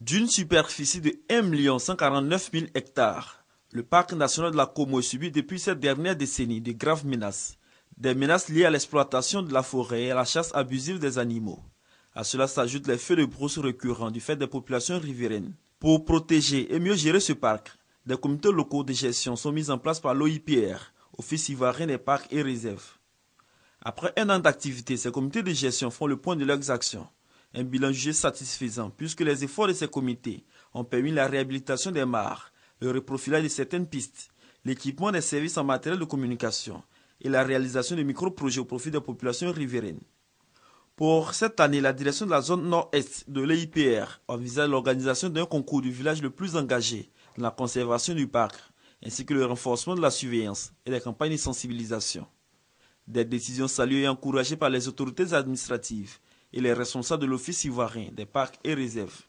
D'une superficie de 1 149 000 hectares, le parc national de la Como subit depuis cette dernière décennie de graves menaces. Des menaces liées à l'exploitation de la forêt et à la chasse abusive des animaux. À cela s'ajoutent les feux de brousse récurrents du fait des populations riveraines. Pour protéger et mieux gérer ce parc, des comités locaux de gestion sont mis en place par l'OIPR, Office ivoirien des parcs et réserves. Après un an d'activité, ces comités de gestion font le point de leurs actions. Un bilan jugé satisfaisant puisque les efforts de ces comités ont permis la réhabilitation des mares, le reprofilage de certaines pistes, l'équipement des services en matériel de communication et la réalisation de micro-projets au profit des populations riveraines. Pour cette année, la direction de la zone nord-est de l'EIPR envisage l'organisation d'un concours du village le plus engagé dans la conservation du parc, ainsi que le renforcement de la surveillance et des campagnes de sensibilisation. Des décisions saluées et encouragées par les autorités administratives il est responsable de l'Office ivoirien des parcs et réserves.